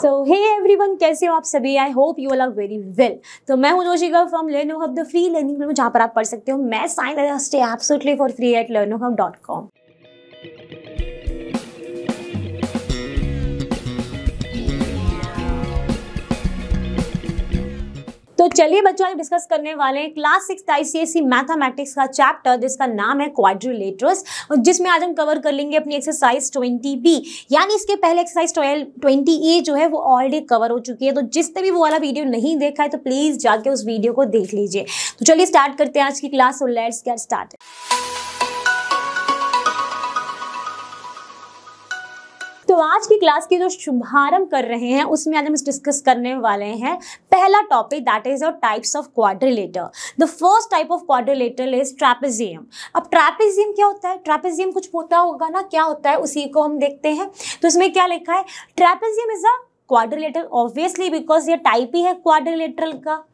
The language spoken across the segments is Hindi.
सो हे एवरी वन कैसे हो आप सभी I hope you all are very well तो मैं हूं Roshika from Learno Hub the free learning जहाँ पर आप पढ़ सकते हो मैं sign stay absolutely for free at Learno Hub dot com तो चलिए बच्चों आज डिस्कस करने वाले हैं क्लास सिक्स आईसीएसई मैथमेटिक्स का चैप्टर जिसका नाम है क्वाड्रिलेटरस जिसमें आज हम कवर कर लेंगे अपनी एक्सरसाइज ट्वेंटी बी यानी इसके पहले एक्सरसाइज ट्वेल्व ट्वेंटी ए जो है वो ऑलरेडी कवर हो चुकी है तो जिसने भी वो वाला वीडियो नहीं देखा है तो प्लीज़ जाके उस वीडियो को देख लीजिए तो चलिए स्टार्ट करते हैं आज की क्लास और लेट्स गेट स्टार्ट तो आज की क्लास की जो शुभारंभ कर रहे हैं उसमें आज हम डिस्कस करने वाले हैं पहला topic that is your types of quadrilateral the first type of quadrilateral is trapezium अब ट्रैपेजियम क्या होता है ट्रैपेजियम कुछ होता होगा ना क्या होता है उसी को हम देखते हैं तो इसमें क्या लिखा है trapezium is a quadrilateral obviously because ये टाइप ही है क्वाड्रिलेटरल का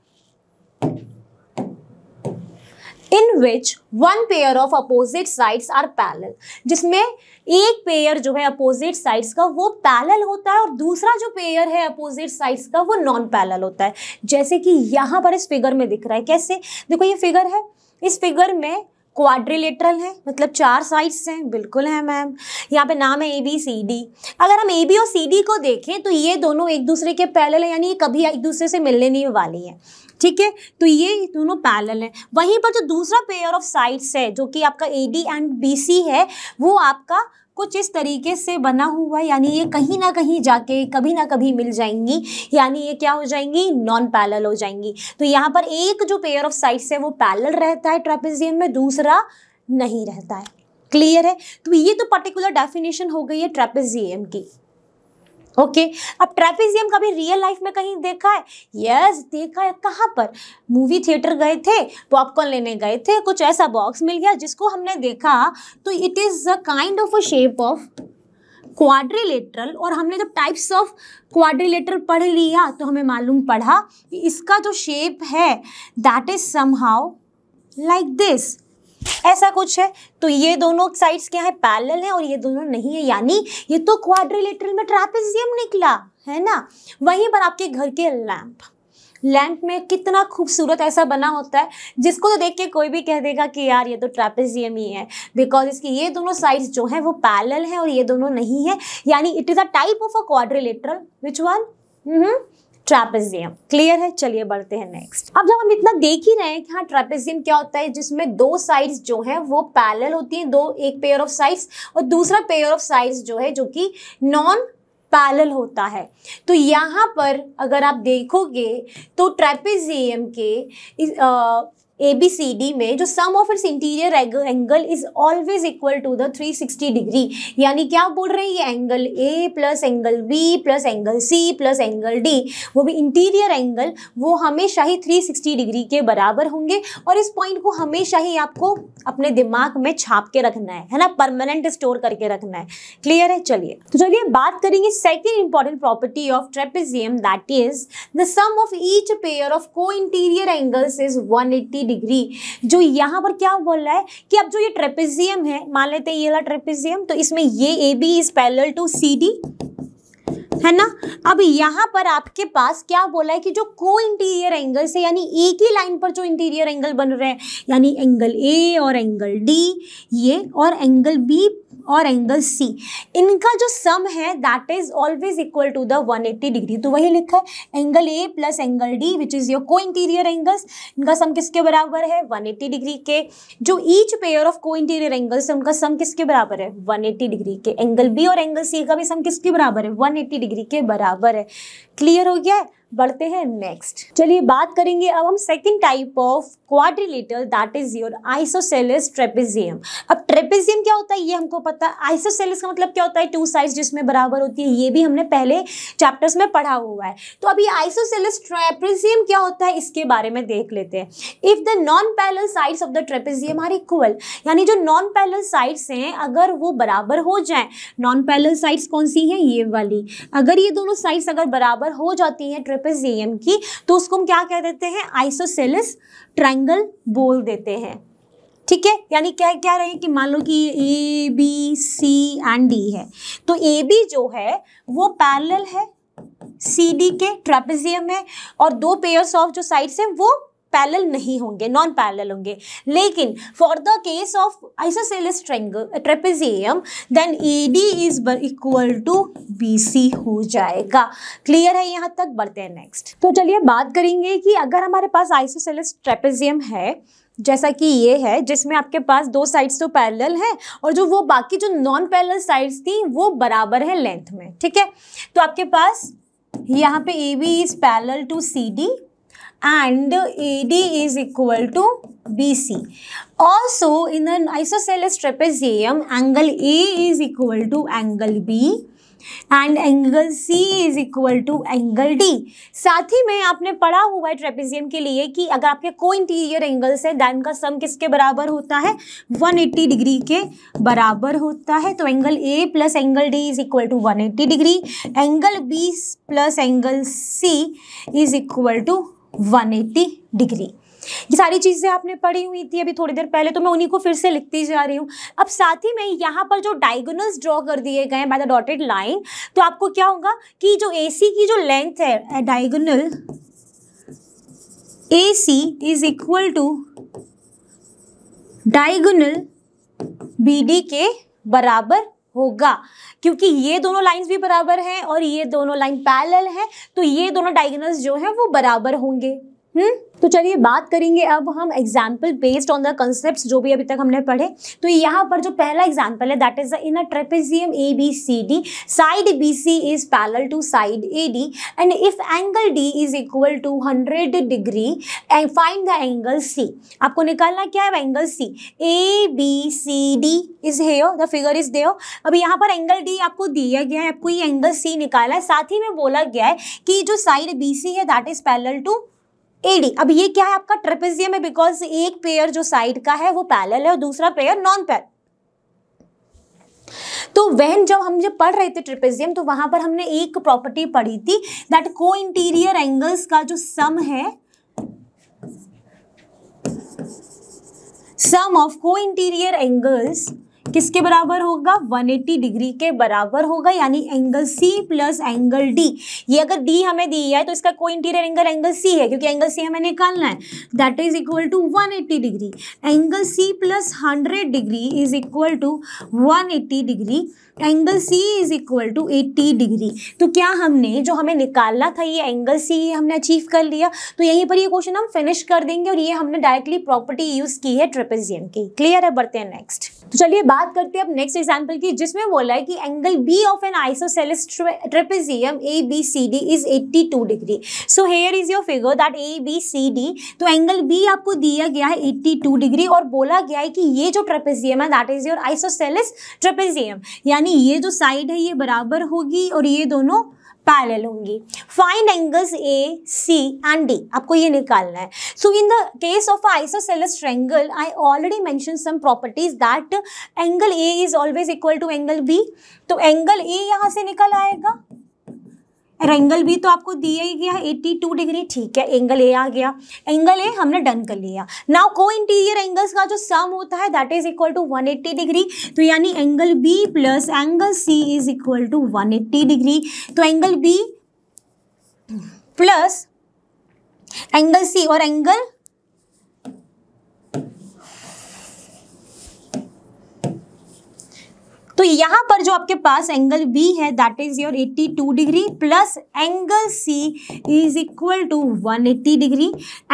in which one pair of opposite sides are parallel जिसमें एक पेयर जो है अपोजिट साइड्स का वो पैरल होता है और दूसरा जो पेयर है अपोजिट साइड्स का वो नॉन पैरल होता है जैसे कि यहाँ पर इस फिगर में दिख रहा है कैसे देखो ये फिगर है इस फिगर में क्वाड्रिलेटरल है मतलब चार साइड्स हैं बिल्कुल है मैम यहाँ पे नाम है ए बी सी डी अगर हम ए बी और सी डी को देखें तो ये दोनों एक दूसरे के पैरेलल हैं यानी ये कभी एक दूसरे से मिलने नहीं वाली है ठीक है तो ये दोनों पैरेलल हैं वहीं पर जो दूसरा पेयर ऑफ साइड्स है जो कि आपका A D and B C है वो आपका कुछ इस तरीके से बना हुआ यानी ये कहीं ना कहीं जाके कभी ना कभी मिल जाएंगी यानी ये क्या हो जाएंगी नॉन पैरल हो जाएंगी तो यहाँ पर एक जो पेयर ऑफ साइड्स है वो पैरल रहता है ट्रेपेजियम में दूसरा नहीं रहता है क्लियर है तो ये तो पर्टिकुलर डेफिनेशन हो गई है ट्रेपेजियम की ओके okay. अब ट्रेपेजियम कभी रियल लाइफ में कहीं देखा है यस yes, देखा है कहाँ पर मूवी थिएटर गए थे पॉपकॉर्न लेने गए थे कुछ ऐसा बॉक्स मिल गया जिसको हमने देखा तो it is a kind of a shape of quadrilateral और हमने जब टाइप्स ऑफ क्वाड्रिलेटरल पढ़ लिया तो हमें मालूम पढ़ा कि इसका जो शेप है that is somehow like this ऐसा कुछ है तो ये दोनों साइड्स क्या है पैरेलल है और ये दोनों नहीं है यानी ये तो क्वाड्रिलेटरल में ट्रैपेजियम निकला है ना वहीं पर आपके घर के लैंप लैंप में कितना खूबसूरत ऐसा बना होता है जिसको तो देख के कोई भी कह देगा कि यार ये तो ट्रैपेजियम ही है बिकॉज इसकी ये दोनों साइड्स जो हैं वो पैरेलल हैं और ये दोनों नहीं है यानी it is a type of a quadrilateral which one trapezium clear है चलिए बढ़ते हैं नेक्स्ट अब जब हम इतना देख ही रहे हैं कि हाँ ट्रेपेजियम क्या होता है जिसमें दो साइड्स जो है वो पैरेलल होती हैं दो एक पेयर ऑफ साइड्स और दूसरा पेयर ऑफ साइड्स जो है जो कि नॉन पैरेलल होता है तो यहाँ पर अगर आप देखोगे तो ट्रेपेजियम के ए बी सी डी में जो sum of its interior angle is always equal to the 360 degree यानी क्या बोल रहे हैं ये angle A plus angle B plus angle C plus angle D वो भी इंटीरियर एंगल वो हमेशा ही 360 डिग्री के बराबर होंगे और इस पॉइंट को हमेशा ही आपको अपने दिमाग में छाप के रखना है है ना परमानेंट स्टोर करके रखना है क्लियर है चलिए तो चलिए बात करेंगे second important property of trapezium that is the sum of each pair of को इंटीरियर एंगल्स इज 180 डिग्री जो यहाँ पर क्या बोल रहा है कि अब जो ये ट्रेपेजियम है मान लेते हैं ये वाला ट्रेपेजियम तो इसमें ये A B is parallel to C D है ना अब यहाँ पर आपके पास क्या बोला है कि जो को इंटीरियर एंगल से यानी एक ही लाइन पर जो इंटीरियर एंगल बन रहे हैं यानी एंगल ए और एंगल डी ये और एंगल बी और एंगल सी इनका जो सम है that is always equal to the 180 degree तो वही लिखा है angle A plus angle D which is your co interior angles इनका सम किसके बराबर है 180 डिग्री के जो ईच पेयर ऑफ को इंटीरियर एंगल्स है उनका सम किसके बराबर है 180 डिग्री के एंगल बी और एंगल सी का भी सम किसके बराबर है 180 डिग्री के बराबर है क्लियर हो गया है बढ़ते हैं नेक्स्ट चलिए बात करेंगे अब हम second type of quadrilateral that is your isosceles trapezium अब ट्रेपेजियम क्या होता है ये हमको पता है आइसोसेलिस का मतलब क्या होता है टू साइड जिसमें बराबर होती है ये भी हमने पहले चैप्टर्स में पढ़ा हुआ है तो अभी आइसोसेलिस ट्रेपेजियम क्या होता है इसके बारे में देख लेते हैं if the non parallel sides of the trapezium are equal यानी जो नॉन पैरल साइड्स हैं अगर वो बराबर हो जाए नॉन पैरल साइड्स कौन सी हैं ये वाली अगर ये दोनों साइड्स अगर बराबर हो जाती हैं पे जेएम की तो उसको हम क्या कह देते हैं आइसोसेलिस ट्राइंगल बोल देते हैं ठीक है यानी क्या क्या रहे कि मान लो कि A B C and D है तो ए बी जो है वो पैरल है सी डी के ट्रेपेजियम है और दो पेयर्स ऑफ जो साइड्स हैं वो पैरल नहीं होंगे नॉन पैरल होंगे लेकिन for the case of isosceles triangle trapezium then A D is equal to B C हो जाएगा क्लियर है यहाँ तक बढ़ते हैं नेक्स्ट तो चलिए बात करेंगे कि अगर हमारे पास आइसोसेलिस ट्रेपेजियम है जैसा कि ये है जिसमें आपके पास दो साइड्स तो पैरेलल हैं और जो वो बाकी जो नॉन पैरेलल साइड्स थी वो बराबर है लेंथ में ठीक है तो आपके पास यहाँ पे A B is parallel to C D and AD e is equal to BC. Also, in an isosceles trapezium, angle A is equal to angle B and angle C is equal to angle D साथ ही में आपने पढ़ा हुआ है ट्रेपेजियम के लिए कि अगर आपके को इंटीरियर एंगल्स है दैन का सम किसके बराबर होता है 180 डिग्री के बराबर होता है तो angle A plus angle D is equal to 180 degree angle B plus angle C is equal to 180 degree ये सारी चीज़ें आपने पढ़ी हुई थी अभी थोड़ी देर पहले तो मैं उन्हीं को फिर से लिखती जा रही हूँ अब साथ ही में यहाँ पर जो डायगोनल्स ड्रॉ कर दिए गए हैं बाय द डॉटेड लाइन तो आपको क्या होगा कि जो ए की जो लेंथ है diagonal A C is equal to diagonal B के बराबर होगा क्योंकि ये दोनों लाइंस भी बराबर हैं और ये दोनों लाइन पैरेलल हैं तो ये दोनों डायगोनल्स जो हैं वो बराबर होंगे हम्म तो चलिए बात करेंगे अब हम example based on the concept जो भी अभी तक हमने पढ़े तो यहाँ पर जो पहला एग्जाम्पल है that is the in a trapezium A B C D side B C is parallel to side A D and if angle D is equal to hundred degree and find the angle C आपको निकालना क्या है angle C A B C D is here the figure is there अब यहाँ पर एंगल डी आपको दिया गया है आपको ये एंगल सी निकाला है साथ ही में बोला गया है कि जो साइड बी सी है that is parallel to AD अब ये क्या है आपका ट्रेपेजियम है बिकॉज एक पेयर जो साइड का है वो पैरेलल है और दूसरा पेयर नॉन पैरेलल तो वहन जब हम जब पढ़ रहे थे ट्रेपेजियम तो वहां पर हमने एक प्रॉपर्टी पढ़ी थी दैट को इंटीरियर एंगल्स का जो सम है सम ऑफ को इंटीरियर एंगल्स किसके बराबर होगा 180 डिग्री के बराबर होगा यानी angle C plus angle D ये अगर डी हमें दिया है तो इसका कोई इंटीरियर एंगल एंगल सी है क्योंकि एंगल सी हमें निकालना है that is equal to 180 degree angle C plus hundred degree is equal to 180 degree angle C is equal to eighty degree तो क्या हमने जो हमें निकालना था ये एंगल सी ये हमने अचीव कर लिया तो यहीं पर ये क्वेश्चन हम फिनिश कर देंगे और ये हमने डायरेक्टली प्रॉपर्टी यूज की है ट्रिपेजियम की क्लियर है बढ़ते हैं नेक्स्ट तो चलिए बात करते हैं अब नेक्स्ट एग्जाम्पल की जिसमें बोला है कि angle B of an isosceles trapezium A B C D is eighty two degree so here is your figure that A B C D तो एंगल बी आपको दिया गया है एट्टी टू डिग्री और बोला गया है कि ये जो ट्रिपेजियम है that is your isosceles trapezium यानी यानी ये जो साइड है ये बराबर होगी और ये दोनों पैरेलल होंगी find angles A C and D आपको ये निकालना है so in the case of isosceles triangle I already mention some properties that angle A is always equal to angle B तो एंगल ए यहाँ से निकल आएगा एंगल भी तो आपको दिया ही गया एट्टी टू डिग्री ठीक है एंगल ए आ गया एंगल ए हमने डन कर लिया नाउ को इंटीरियर एंगल्स का जो सम होता है that is equal to one eighty degree तो यानी angle B plus angle C is equal to one eighty degree तो angle B plus angle C और एंगल तो यहाँ पर जो आपके पास एंगल बी है that is your 82 degree plus angle C is equal to 180 degree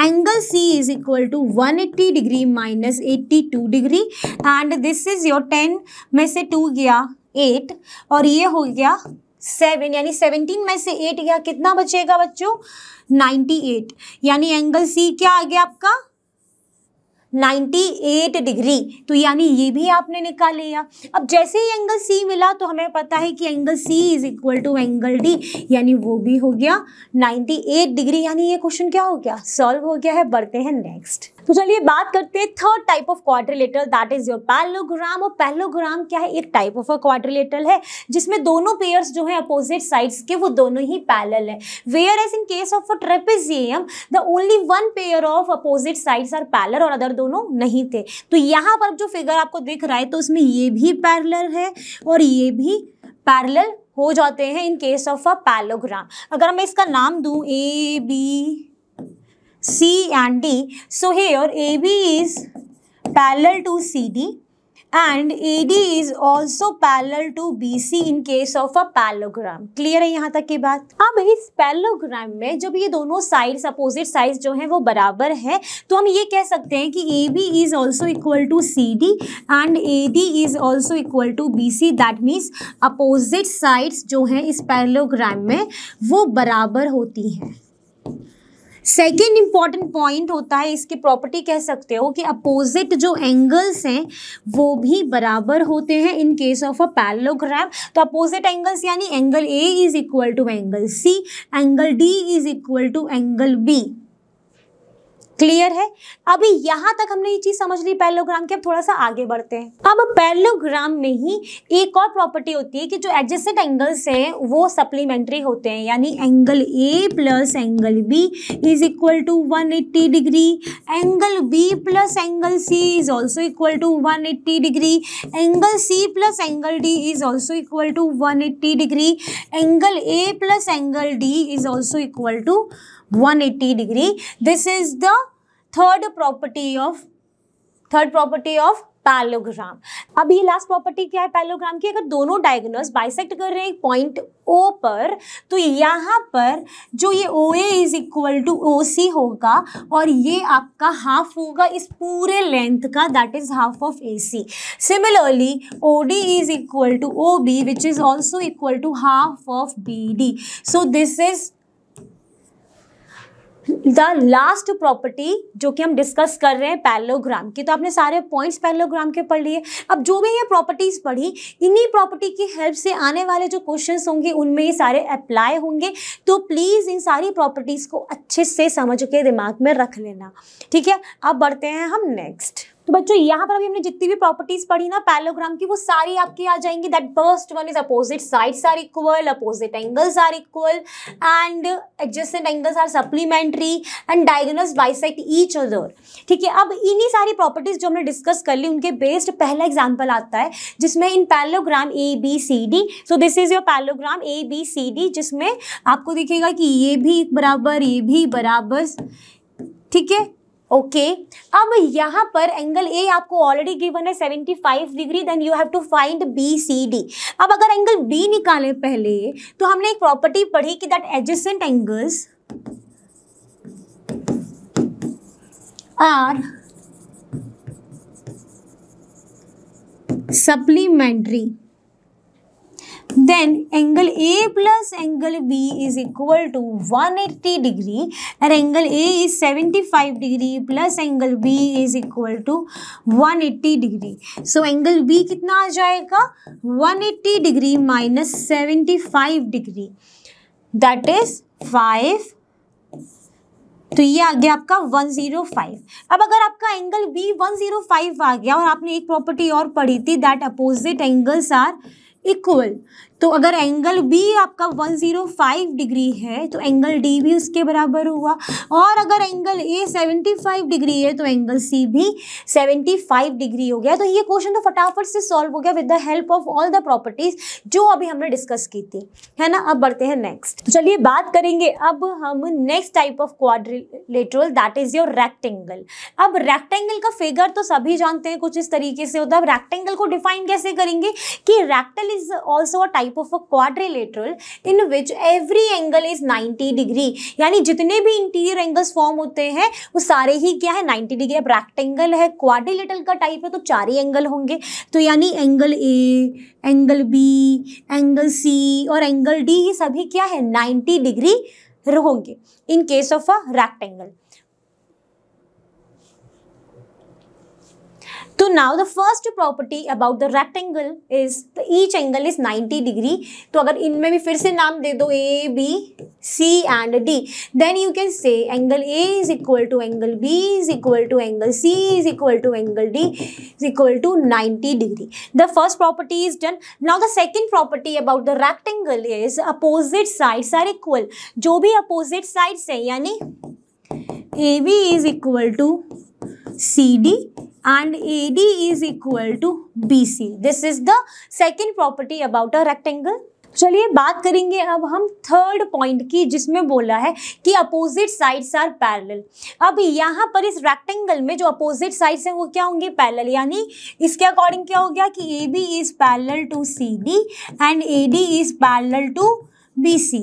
angle C is equal to 180 degree minus 82 degree and this is your 10 में से 2 गया 8 और ये हो गया सेवन यानी सेवनटीन में से एट गया कितना बचेगा बच्चों नाइन्टी एट यानी एंगल सी क्या आ गया आपका 98 डिग्री तो यानी ये भी आपने निकाल लिया अब जैसे ही एंगल सी मिला तो हमें पता है कि angle C is equal to angle D यानी वो भी हो गया 98 डिग्री यानी ये क्वेश्चन क्या हो गया सॉल्व हो गया है बढ़ते हैं नेक्स्ट तो चलिए बात करते हैं third type of quadrilateral that is your parallelogram और पैलोग्राम क्या है एक टाइप ऑफ अ क्वाड्रिलेटरल है जिसमें दोनों पेयर्स जो है अपोजिट साइड्स के वो दोनों ही पैरल है where as in case of a trapezium the only one pair of opposite sides are parallel और अदर दोनों नहीं थे तो यहाँ पर जो फिगर आपको दिख रहा है तो उसमें ये भी पैरेलल है और ये भी पैरेलल हो जाते हैं in case of a parallelogram अगर मैं इसका नाम दूँ A B C and D. So here AB is parallel to CD and AD is also parallel to BC in case of a parallelogram. Clear है यहाँ तक की बात अब इस parallelogram में जब ये दोनों sides opposite sides जो हैं वो बराबर है तो हम ये कह सकते हैं कि AB is also equal to CD and AD is also equal to BC. That means opposite sides जो हैं इस parallelogram में वो बराबर होती हैं सेकेंड इंपॉर्टेंट पॉइंट होता है इसकी प्रॉपर्टी कह सकते हो कि अपोजिट जो एंगल्स हैं वो भी बराबर होते हैं in case of a parallelogram तो अपोजिट एंगल्स यानी angle A is equal to angle C angle D is equal to angle B clear है अभी यहाँ तक हमने ये चीज समझ ली पैरलोग्राम की अब थोड़ा सा आगे बढ़ते हैं अब पैरलोग्राम में ही एक और प्रॉपर्टी होती है कि जो एडजस्टेंट एंगल्स हैं वो सप्लीमेंट्री होते हैं यानी angle A plus angle B is equal to 180 degree angle B plus angle C is also equal to 180 degree angle C plus angle D is also equal to eighty degree angle A plus angle D is also equal to 180 degree. This is the third property of third property of parallelogram अब ये लास्ट प्रॉपर्टी क्या है पैलोग्राम की अगर दोनों डायगोनल्स बाइसेक्ट कर रहे हैं पॉइंट ओ पर तो यहाँ पर जो ये O A is equal to O C होगा और ये आपका हाफ होगा इस पूरे लेंथ का that is half of A C similarly O D is equal to O B which is also equal to half of B D so this is the last property जो कि हम डिस्कस कर रहे हैं पैलोग्राम की तो आपने सारे पॉइंट्स पैलोग्राम के पढ़ लिए अब जो भी ये प्रॉपर्टीज़ पढ़ी इन्हीं प्रॉपर्टी की हेल्प से आने वाले जो क्वेश्चंस होंगे उनमें ये सारे अप्लाई होंगे तो प्लीज़ इन सारी प्रॉपर्टीज़ को अच्छे से समझ के दिमाग में रख लेना ठीक है अब बढ़ते हैं हम नेक्स्ट तो बच्चों यहाँ पर अभी हमने जितनी भी प्रॉपर्टीज पढ़ी ना पैलोग्राम की वो सारी आपके आ जाएंगी that first one is opposite sides are equal opposite angles are equal and adjacent angles are supplementary and diagonals bisect each other ठीक है अब इन्हीं सारी प्रॉपर्टीज जो हमने डिस्कस कर ली उनके बेस्ड पहला एग्जाम्पल आता है जिसमें in parallelogram A B C D so this is your parallelogram A B C D जिसमें आपको दिखेगा कि ये भी बराबर ये भी बराबर ठीक है ओके okay. अब यहाँ पर एंगल ए आपको ऑलरेडी गिवन है 75 degree then you have to find B C D अब अगर एंगल बी निकाले पहले तो हमने एक प्रॉपर्टी पढ़ी कि that adjacent angles are supplementary then angle A plus angle B is equal to 180 degree and angle A is 75 degree plus angle B is equal to 180 degree. So angle B कितना आ जाएगा 180 degree minus 75 degree that is 5 तो ये आ गया आपका 105 अब अगर आपका एंगल बी 105 आ गया और आपने एक प्रॉपर्टी और पढ़ी थी that opposite angles are equal तो अगर एंगल बी आपका 105 डिग्री है तो एंगल डी भी उसके बराबर हुआ और अगर एंगल ए 75 डिग्री है तो एंगल सी भी 75 डिग्री हो गया तो ये क्वेश्चन तो फटाफट से सॉल्व हो गया with the help of all the properties जो अभी हमने डिस्कस की थी है ना अब बढ़ते हैं नेक्स्ट तो चलिए बात करेंगे अब हम next type of quadrilateral that is your rectangle अब रेक्टेंगल का फिगर तो सभी जानते हैं कुछ इस तरीके से होता है अब रेक्टेंगल को डिफाइन कैसे करेंगे कि rectangle is also a type type of a quadrilateral in which every angle is 90 degree यानी जितने भी इंटीरियर एंगल्स फॉर्म होते हैं वो सारे ही क्या है 90 डिग्री अब रेक्टेंगल है क्वाड्रिलेटरल का टाइप है तो चार ही एंगल होंगे तो यानी angle A angle B angle C और एंगल डी ये सभी क्या है 90 डिग्री होंगे in case of a rectangle तो now the first property about the angle is the each angle is 90 degree तो अगर इनमें भी फिर से नाम दे दो A B C and D then you can say angle A is equal to angle B is equal to angle C is equal to angle D is equal to 90 degree the first property is done now the second property about the angle is opposite sides are equal जो भी अपोजिट साइड्स हैं यानी A B is equal to C D and AD is equal to BC. This is the second property about a rectangle. चलिए बात करेंगे अब हम थर्ड पॉइंट की जिसमें बोला है कि अपोजिट साइड्स आर पैरेलल अब यहाँ पर इस रेक्टेंगल में जो अपोजिट साइड्स हैं वो क्या होंगे पैरेलल यानी इसके अकॉर्डिंग क्या हो गया कि A B is parallel to C D and A D is parallel to B C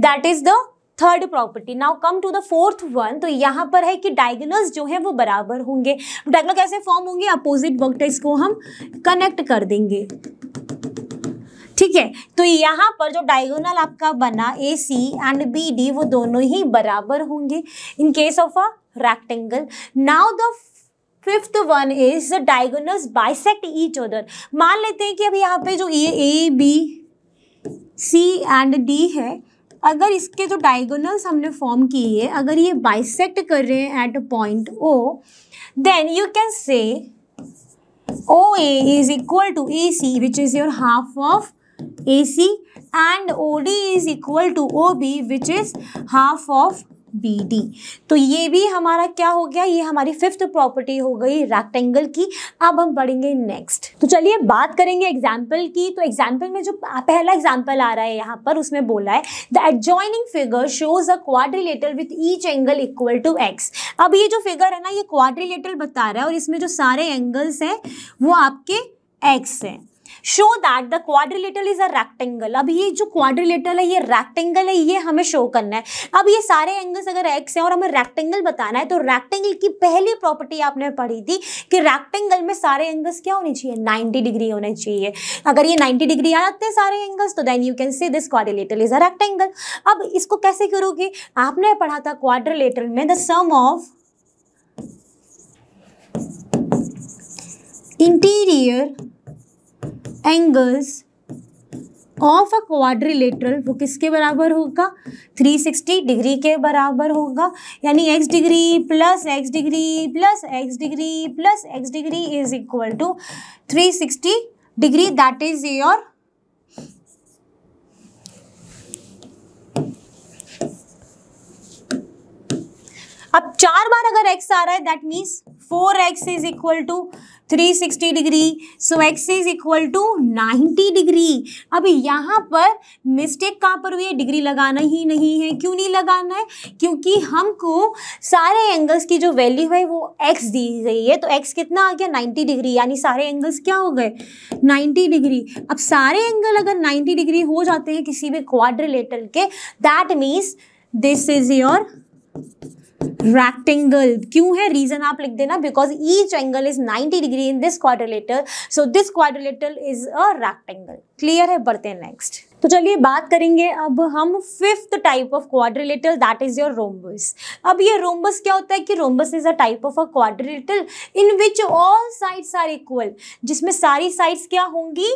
that is the third property now come to the fourth one तो यहाँ पर है कि डायगनल्स जो है वो बराबर होंगे डायगनल कैसे फॉर्म होंगे अपोजिट वर्कटेक्स को हम कनेक्ट कर देंगे ठीक है तो यहाँ पर जो डायगोनल आपका बना A C and B D वो दोनों ही बराबर होंगे in case of a rectangle now the fifth one is the diagonals bisect each other मान लेते हैं कि अब यहाँ पे जो ये A B C and D है अगर इसके जो डायगोनल्स हमने फॉर्म किए हैं अगर ये बाइसेक्ट कर रहे हैं at a point O then you can say O A is equal to A C which is your half of A C and O D is equal to O B which is half of B D तो ये भी हमारा क्या हो गया ये हमारी फिफ्थ प्रॉपर्टी हो गई रेक्टेंगल की अब हम पढ़ेंगे नेक्स्ट तो चलिए बात करेंगे एग्जाम्पल की तो एग्जाम्पल में जो पहला एग्जाम्पल आ रहा है यहाँ पर उसमें बोला है the adjoining figure shows a quadrilateral with each angle equal to x अब ये जो फिगर है ना ये क्वाड्रिलेटर बता रहा है और इसमें जो सारे एंगल्स हैं वो आपके एक्स हैं show that the quadrilateral is a rectangle अब ये जो क्वाड्रिलेटल है ये रेक्टेंगल है ये हमें शो करना है अब ये सारे एंगल्स अगर एक्स हैं और हमें रेक्टेंगल बताना है तो रेक्टेंगल की पहली प्रॉपर्टी आपने पढ़ी थी कि रेक्टेंगल में सारे एंगल्स क्या होने चाहिए नाइन्टी डिग्री होने चाहिए अगर ये नाइन्टी डिग्री आ जाते हैं सारे एंगल्स तो then you can say this quadrilateral is a rectangle अब इसको कैसे करोगे आपने पढ़ा था क्वाड्रिलेटर में the sum of interior angles of a quadrilateral वो किसके बराबर होगा 360 डिग्री के बराबर होगा यानी x degree plus x degree plus x degree plus x degree is equal to 360 degree that is your अब चार बार अगर x आ रहा है that means four x is equal to 360 degree so x is equal to 90 degree अब यहाँ पर मिस्टेक कहाँ पर हुई है डिग्री लगाना ही नहीं है क्यों नहीं लगाना है क्योंकि हमको सारे एंगल्स की जो वैल्यू है वो एक्स दी गई है तो एक्स कितना आ गया 90 डिग्री यानी सारे एंगल्स क्या हो गए 90 डिग्री अब सारे एंगल अगर 90 डिग्री हो जाते हैं किसी भी क्वाड्रिलेटर के that means this is your rectangle क्यों है रीजन आप लिख देना because each angle is 90 degree in this quadrilateral so this quad is a rectangle clear है बढ़ते हैं नेक्स्ट तो चलिए बात करेंगे अब हम fifth type of quadrilateral that is your rhombus अब ये रोम्बस क्या होता है कि rhombus is a type of a quadrilateral in which all sides are equal जिसमें सारी साइड्स क्या होंगी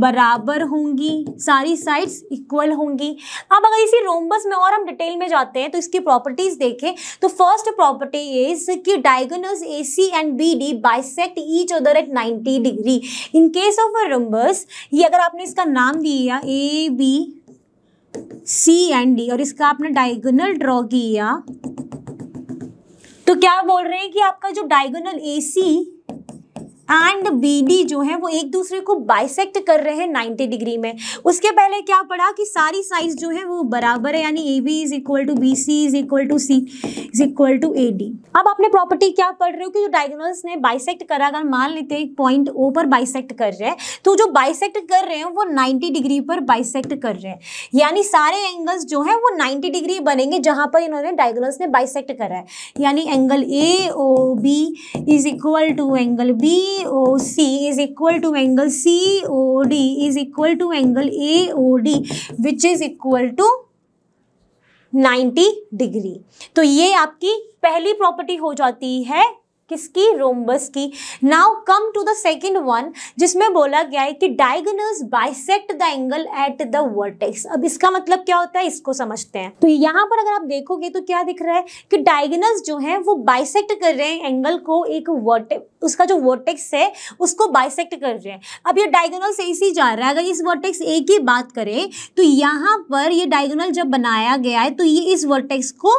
बराबर होंगी सारी साइड्स इक्वल होंगी अब अगर इसी रोम्बस में और हम डिटेल में जाते हैं तो इसकी प्रॉपर्टीज देखें तो फर्स्ट प्रॉपर्टी इज कि diagonals A C and B D bisect each other at 90 degree in case of a rhombus ये अगर आपने इसका नाम दिया A B C and D और इसका आपने डायगोनल ड्रॉ किया तो क्या बोल रहे हैं कि आपका जो diagonal A C and B जो है वो एक दूसरे को बाइसेक्ट कर रहे हैं नाइन्टी डिग्री में उसके पहले क्या पढ़ा कि सारी साइज जो है वो बराबर है यानी A B is equal to B C is equal to C is equal to A D अब आपने प्रॉपर्टी क्या पढ़ रहे हो कि जो डायगोनल्स ने बाइसेक्ट करा अगर मान लेते हैं पॉइंट ओ पर बाइसेक्ट कर रहे हैं तो जो बाइसेक्ट कर रहे हैं वो नाइन्टी डिग्री पर बाइसेक्ट कर रहे हैं यानी सारे एंगल्स जो है वो नाइन्टी डिग्री बनेंगे जहाँ पर इन्होंने डायगोनल्स ने बाइसेक्ट करा है यानी angle A O B is equal to angle B O C is equal to angle C O D is equal to angle A O D which is equal to 90 degree तो ये आपकी पहली प्रॉपर्टी हो जाती है किसकी रोमबस की now come to the second one जिसमें बोला गया है कि diagonals bisect the angle at the vertex अब इसका मतलब क्या होता है इसको समझते हैं तो यहाँ पर अगर आप देखोगे तो क्या दिख रहा है कि डायगनस जो है वो बाइसेक्ट कर रहे हैं एंगल को एक वर्टे उसका जो वर्टेक्स है उसको बाइसेक्ट कर रहे हैं अब ये डायगोनल से इसी जा रहा है अगर इस वर्टेक्स ए की बात करें तो यहाँ पर ये डायगोनल जब बनाया गया है तो ये इस वर्टेक्स को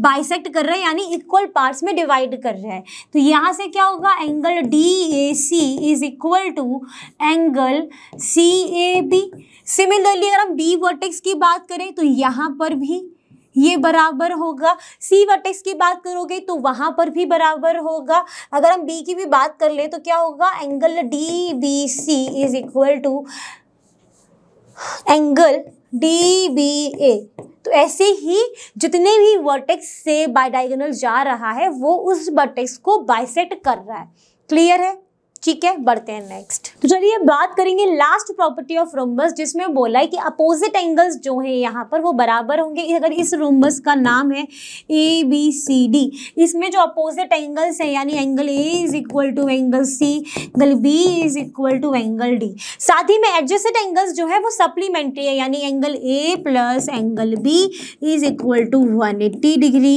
बाइसेक्ट कर रहे हैं यानी इक्वल पार्ट्स में डिवाइड कर रहे हैं तो यहाँ से क्या होगा angle D A C is equal to angle C A B similarly अगर हम बी वर्टेक्स की बात करें तो यहाँ पर भी ये बराबर होगा सी वर्टेक्स की बात करोगे तो वहाँ पर भी बराबर होगा अगर हम बी की भी बात कर ले तो क्या होगा angle D B C is equal to angle D B A तो ऐसे ही जितने भी वर्टेक्स से बाय डायगोनल जा रहा है वो उस वर्टेक्स को बाइसेक्ट कर रहा है क्लियर है ठीक है बढ़ते हैं नेक्स्ट तो चलिए बात करेंगे लास्ट प्रॉपर्टी ऑफ रोम्बस जिसमें बोला है कि अपोजिट एंगल्स जो हैं यहाँ पर वो बराबर होंगे अगर इस रोमबस का नाम है ए बी सी डी इसमें जो अपोजिट एंगल्स हैं यानी angle A is equal to angle C angle B is equal to angle D साथ ही में एडजस्टेड एंगल्स जो है वो सप्लीमेंट्री है यानी angle A plus angle B is equal to one eighty degree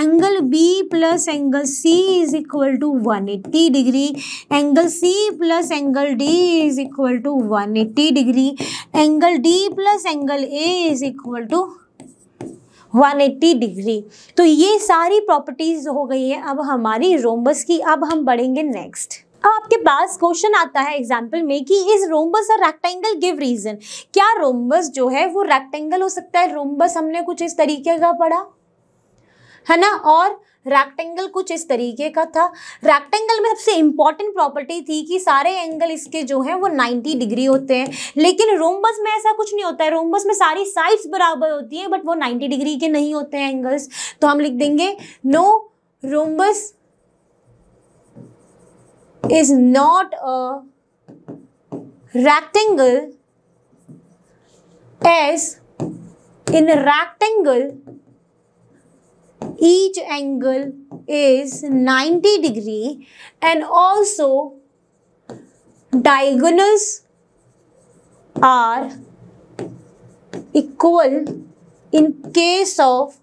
angle B plus angle C is equal to one eighty degree angle angle C plus angle D is equal to one eighty degree angle D plus angle A is equal to 180 degree तो ये सारी प्रॉपर्टीज हो गई है अब हमारी रोमबस की अब हम बढ़ेंगे नेक्स्ट अब आपके पास क्वेश्चन आता है एग्जांपल में कि इज रोमबस और रेक्टेंगल गिव रीजन क्या रोमबस जो है वो रेक्टेंगल हो सकता है रोमबस हमने कुछ इस तरीके का पढ़ा है ना और रैक्टेंगल कुछ इस तरीके का था रैक्टेंगल में सबसे इम्पॉर्टेंट प्रॉपर्टी थी कि सारे एंगल इसके जो हैं वो 90 डिग्री होते हैं लेकिन रोमबस में ऐसा कुछ नहीं होता है रोमबस में सारी साइड्स बराबर होती हैं बट वो 90 डिग्री के नहीं होते हैं एंगल्स तो हम लिख देंगे no rhombus is not a rectangle as in rectangle each angle is 90 degree and also diagonals are equal in case of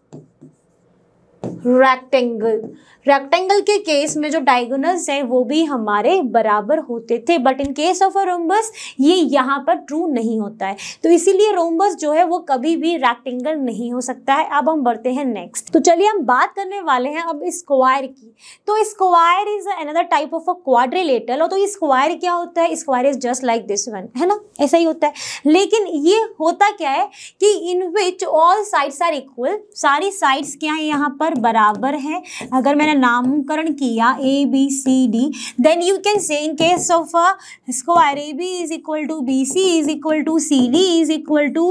rectangle rectangle के केस में जो डायगोनल्स हैं वो भी हमारे बराबर होते थे but in case of a rhombus ये यहाँ पर ट्रू नहीं होता है तो इसीलिए रोम्बस जो है वो कभी भी रेक्टेंगल नहीं हो सकता है अब हम बढ़ते हैं नेक्स्ट तो चलिए हम बात करने वाले हैं अब स्क्वायर की तो square is another type of a quadrilateral और तो स्क्वायर क्या होता है square is just like this one है ना ऐसा ही होता है लेकिन ये होता क्या है कि in which all sides are equal सारी साइड्स क्या है यहाँ पर बराबर है अगर मैंने नामकरण किया A B C D then you can say in case of square A B is equal to B C is equal to C D is equal to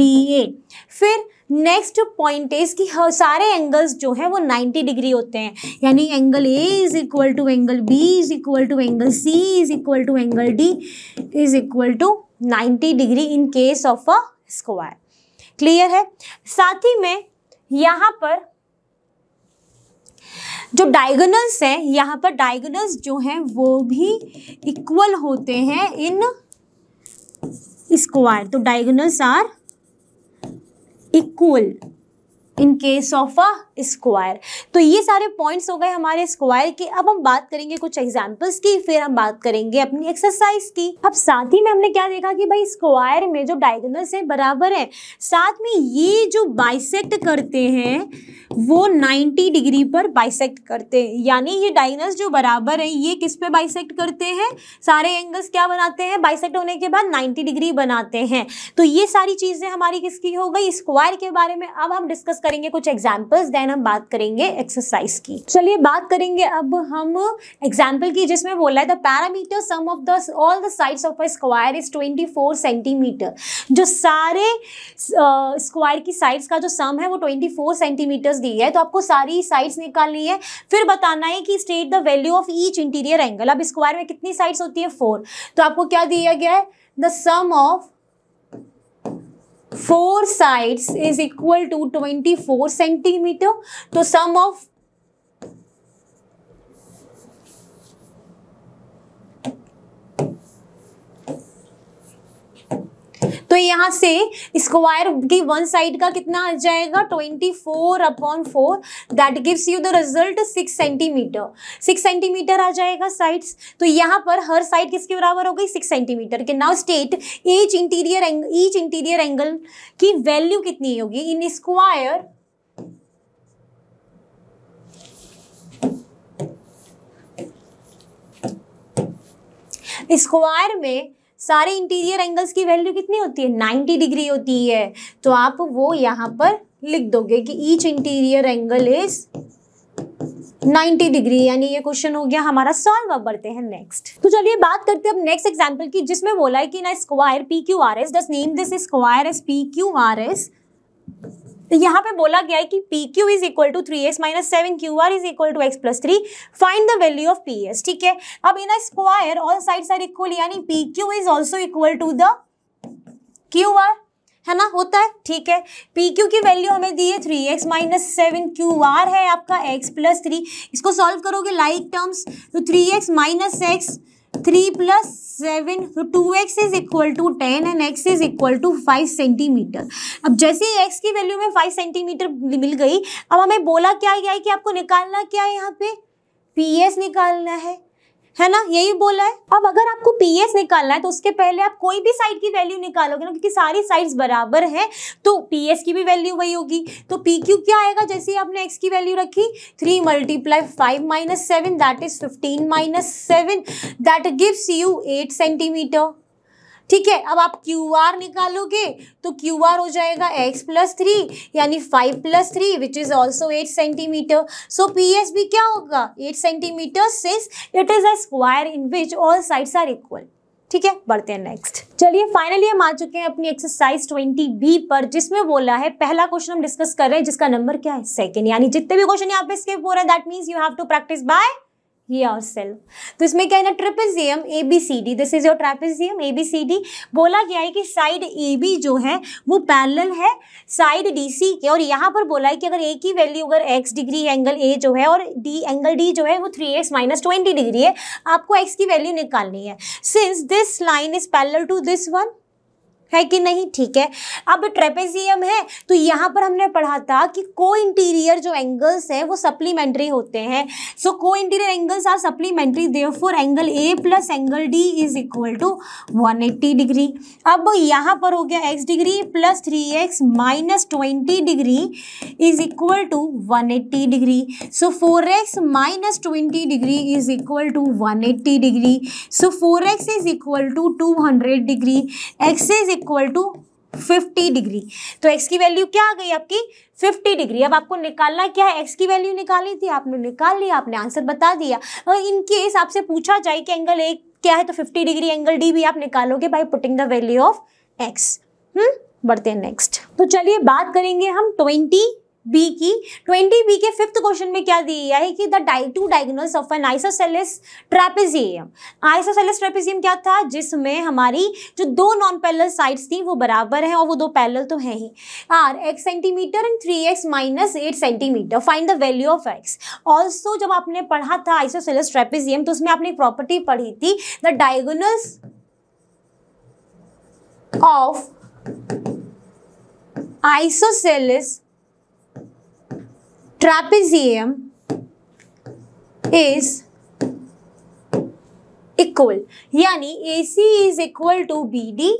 D A फिर नेक्स्ट पॉइंट इज कि सारे एंगल्स जो है वो 90 डिग्री होते हैं यानी angle A is equal to angle B is equal to angle C is equal to angle D is equal to 90 degree in case of a square clear है साथ ही में यहाँ पर जो डायगोनल्स है यहाँ पर डायगोनल्स जो हैं वो भी इक्वल होते हैं इन स्क्वायर तो diagonals are equal in case of a square तो ये सारे पॉइंट्स हो गए हमारे स्क्वायर के अब हम बात करेंगे कुछ एग्जाम्पल्स की फिर हम बात करेंगे अपनी एक्सरसाइज की अब साथ ही में हमने क्या देखा कि भाई स्क्वायर में जो डायगनल्स हैं बराबर है साथ में ये जो बाइसेक्ट करते हैं वो 90 डिग्री पर बाइसेक्ट करते हैं यानी ये डायगनल्स जो बराबर है ये किस पे बाइसेक्ट करते हैं सारे एंगल्स क्या बनाते हैं बाइसेक्ट होने के बाद नाइन्टी डिग्री बनाते हैं तो ये सारी चीज़ें हमारी किसकी हो गई स्क्वायर के बारे में अब हम डिस्कस करेंगे कुछ एग्जाम्पल्स देन देन हम बात करेंगे एक्सरसाइज की चलिए बात करेंगे अब हम एग्जाम्पल की जिसमें बोला है the parameter sum of the all the sides of a square is 24 centimetre जो सारे स्क्वायर uh, की साइड्स का जो सम है वो 24 सेंटीमीटर्स दी है तो आपको सारी साइड्स निकालनी है फिर बताना है कि state the value of each interior angle अब स्क्वायर में कितनी साइड्स होती है फोर तो आपको क्या दिया गया है the sum of 4 sides is equal to 24 centimeter. So sum of तो यहाँ से स्क्वायर की वन साइड का कितना आ जाएगा twenty four upon four that gives you the result six centimetre six centimetre आ जाएगा साइड्स तो यहाँ पर हर साइड किसके बराबर हो गई सिक्स सेंटीमीटर के now state each interior each interior angle की वैल्यू कितनी होगी इन स्क्वायर स्क्वायर में सारे इंटीरियर एंगल्स की वैल्यू कितनी होती है 90 डिग्री होती है तो आप वो यहाँ पर लिख दोगे कि each interior angle is 90 degree यानी ये क्वेश्चन हो गया हमारा सॉल्व अब बढ़ते हैं नेक्स्ट तो चलिए बात करते हैं अब नेक्स्ट एग्जांपल की जिसमें बोला है कि ना square P Q R S does name this square S P Q R S तो यहाँ पे बोला गया है कि P Q is equal to three X minus seven Q R is equal to X plus three find the value of P S ठीक है अब in square all sides are equal यानी P Q is also equal to the Q R है ना होता है ठीक है पी क्यू की वैल्यू हमें दी है three X minus seven Q R है आपका एक्स प्लस थ्री इसको सॉल्व करोगे लाइक टर्म्स तो three X minus X three plus seven two X is equal to ten and X is equal to five centimetre अब जैसे ही एक्स की वैल्यू में फाइव सेंटीमीटर मिल गई अब हमें बोला क्या गया है कि आपको निकालना क्या है यहाँ पे पी एस निकालना है है ना यही बोला है अब अगर आपको पीएस निकालना है तो उसके पहले आप कोई भी साइड की वैल्यू निकालोगे ना क्योंकि सारी साइड्स बराबर हैं तो पीएस की भी वैल्यू वही होगी तो पी क्यू क्या आएगा जैसे आपने एक्स की वैल्यू रखी three multiply five minus seven that is fifteen minus seven that gives you eight centimetre ठीक है अब आप क्यू आर निकालोगे तो क्यू आर हो जाएगा एक्स प्लस थ्री यानी five plus three which is also eight centimetre so P S भी क्या होगा eight centimetre since it is a square in which all sides are equal ठीक है बढ़ते हैं नेक्स्ट चलिए फाइनली हम आ चुके हैं अपनी एक्सरसाइज ट्वेंटी बी पर जिसमें बोला है पहला क्वेश्चन हम डिस्कस कर रहे हैं जिसका नंबर क्या है सेकंड यानी जितने भी क्वेश्चन यहाँ पे स्किप हो रहा है that means you have to practice by yourself. तो इसमें क्या है ना trapezium A B C D this is your trapezium A B C D बोला गया है कि साइड ए बी जो है वो पैरल है साइड डी सी के और यहाँ पर बोला है कि अगर ए की वैल्यू अगर एक्स डिग्री एंगल ए जो है और डी एंगल डी जो है वो three X minus twenty degree है आपको एक्स की वैल्यू निकालनी है since this line is parallel to this one है कि नहीं ठीक है अब ट्रेपेजियम है तो यहाँ पर हमने पढ़ा था कि को इंटीरियर जो एंगल्स हैं वो सप्लीमेंट्री होते हैं so co interior angles are supplementary for angle A plus angle D is equal to 180 degree अब यहाँ पर हो गया X degree plus three X minus twenty degree is equal to 180 degree so four X minus twenty degree is equal to 180 degree so four x is equal to 200 degree x is equal to 50 degree तो x की वैल्यू क्या आ गई आपकी 50 डिग्री अब आपको निकालना क्या है x की वैल्यू निकाली थी आपने निकाल ली आपने आंसर बता दिया और इन केस आपसे पूछा जाए कि एंगल ए क्या है तो 50 डिग्री एंगल डी भी आप निकालोगे by putting the value of x hmm बढ़ते हैं नेक्स्ट तो चलिए बात करेंगे हम ट्वेंटी बी की ट्वेंटी बी के फिफ्थ क्वेश्चन में क्या दिया है कि द डाई two diagonals of an isosceles trapezium isosceles trapezium क्या था जिसमें हमारी जो दो नॉन पैरल साइड्स थी वो बराबर है और वो दो पैरल तो है ही are X centimetre and three X minus eight centimetre find the value of X also जब आपने पढ़ा था आइसोसेलिस ट्रेपेजियम तो उसमें आपने एक प्रॉपर्टी पढ़ी थी the diagonals of isosceles trapezium is equal Yani AC is equal to BD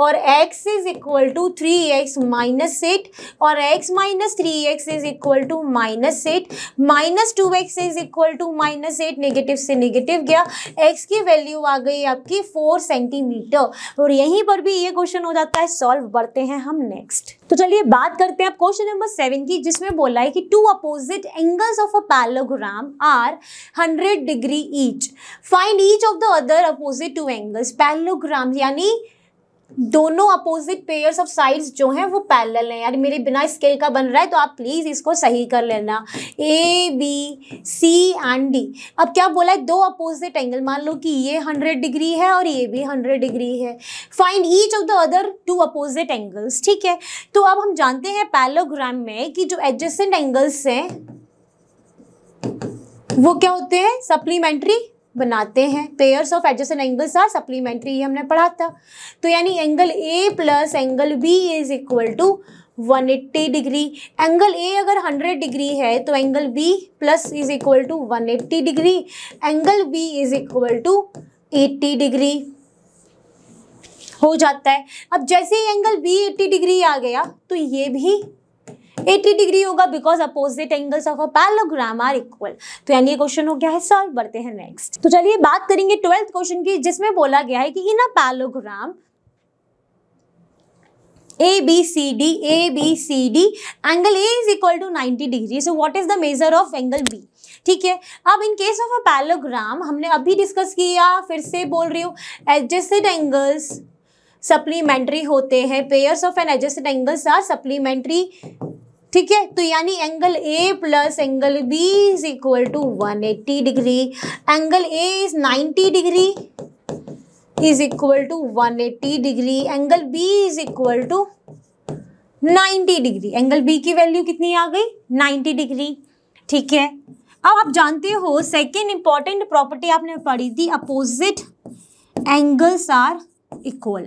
और x is equal to three X minus eight और x minus three X is equal to minus eight minus two X is equal to minus eight negative से नेगेटिव गया x की वैल्यू आ गई आपकी फोर सेंटीमीटर और यहीं पर भी ये क्वेश्चन हो जाता है सॉल्व बढ़ते हैं हम नेक्स्ट तो चलिए बात करते हैं अब क्वेश्चन नंबर सेवन की जिसमें बोला है कि two opposite angles of a parallelogram are hundred degree each find each of the other opposite two angles parallelogram यानी दोनों अपोजिट पेयर्स ऑफ साइड्स जो हैं वो पैरल हैं यानी मेरे बिना स्केल का बन रहा है तो आप प्लीज़ इसको सही कर लेना A B C and D अब क्या बोला है दो अपोजिट एंगल मान लो कि ये हंड्रेड डिग्री है और ये भी हंड्रेड डिग्री है find each of the other two opposite angles ठीक है तो अब हम जानते हैं पैलोग्राम में कि जो एडजस्टेंट एंगल्स हैं वो क्या होते हैं सप्लीमेंट्री बनाते हैं pairs of adjacent angles are supplementary ये हमने पढ़ा था तो यानी angle A plus angle B is equal to 180 degree angle A अगर 100 डिग्री है तो angle B plus is equal to 180 degree angle B is equal to 80 degree हो जाता है अब जैसे ही एंगल बी 80 डिग्री आ गया तो ये भी 80 डिग्री होगा because opposite angles of a parallelogram are equal तो यानी ये क्वेश्चन हो गया है सॉल्व बढ़ते हैं नेक्स्ट तो चलिए बात करेंगे ट्वेल्थ क्वेश्चन की जिसमें बोला गया है कि in a parallelogram A B C D A B C D angle A is equal to 90 degree so what is the measure of angle B ठीक है अब in case of a parallelogram हमने अभी डिस्कस किया फिर से बोल रही हूँ एडजस्टेड एंगल्स सप्लीमेंट्री होते हैं pairs of an adjacent angles are supplementary ठीक है तो यानी angle A plus angle B is equal to 180 degree angle A is 90 degree is equal to 180 degree angle B is equal to 90 degree angle B की वैल्यू कितनी आ गई 90 डिग्री ठीक है अब आप जानते हो सेकेंड इंपॉर्टेंट प्रॉपर्टी आपने पढ़ी थी अपोजिट एंगल्स आर इक्वल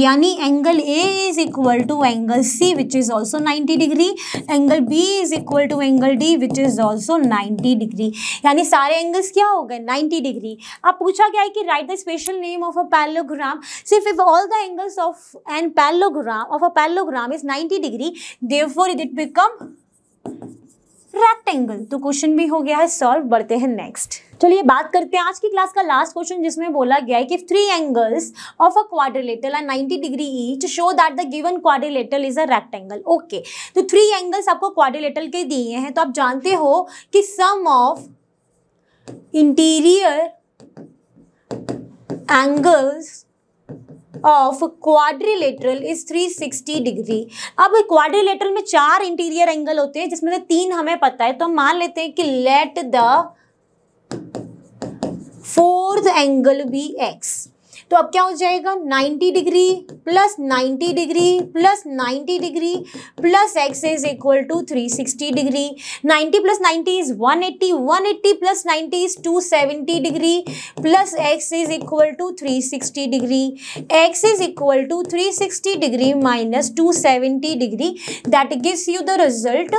यानी angle A is equal to angle C which is also 90 degree angle B is equal to angle D which is also 90 degree यानी सारे एंगल्स क्या हो गए 90 डिग्री अब पूछा गया है कि write the special name of a parallelogram सिर्फ if all the angles of an parallelogram of a parallelogram is 90 degree it it become rectangle तो क्वेश्चन भी हो गया है सॉल्व बढ़ते हैं नेक्स्ट चलिए बात करते हैं आज की क्लास का लास्ट क्वेश्चन जिसमें बोला गया है कि three angles of a quadrilateral are 90 degree each show that the given quadrilateral is a rectangle okay तो थ्री एंगल्स आपको क्वाड्रिलेटरल के दिए हैं तो आप जानते हो कि sum of interior angles of quadrilateral is 360 degree अब क्वाड्रिलेटरल में चार इंटीरियर एंगल होते हैं जिसमें से तीन हमें पता है तो हम मान लेते हैं कि let the fourth angle be x तो अब क्या हो जाएगा 90 degree plus 90 degree plus 90 degree plus x is equal to 360 degree 90 plus 90 is 180 180 plus 90 is 270 degree plus x is equal to 360 degree x is equal to 360 degree minus 270 degree that gives you the result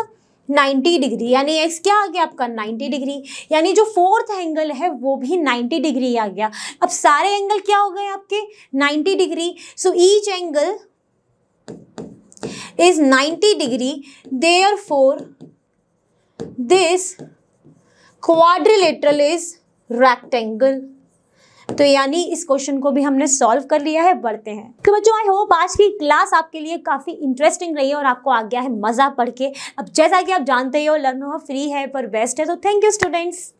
90 degree यानी एक्स क्या आ गया आपका 90 डिग्री यानी जो फोर्थ एंगल है वो भी 90 डिग्री आ गया अब सारे एंगल क्या हो गए आपके 90 degree so each angle is 90 degree for this quadrilateral is rectangle तो यानी इस क्वेश्चन को भी हमने सॉल्व कर लिया है बढ़ते हैं तो बच्चों आई होप आज की क्लास आपके लिए काफ़ी इंटरेस्टिंग रही है और आपको आ गया है मज़ा पढ़ के अब जैसा कि आप जानते ही हो लर्न हो फ्री है पर बेस्ट है तो थैंक यू स्टूडेंट्स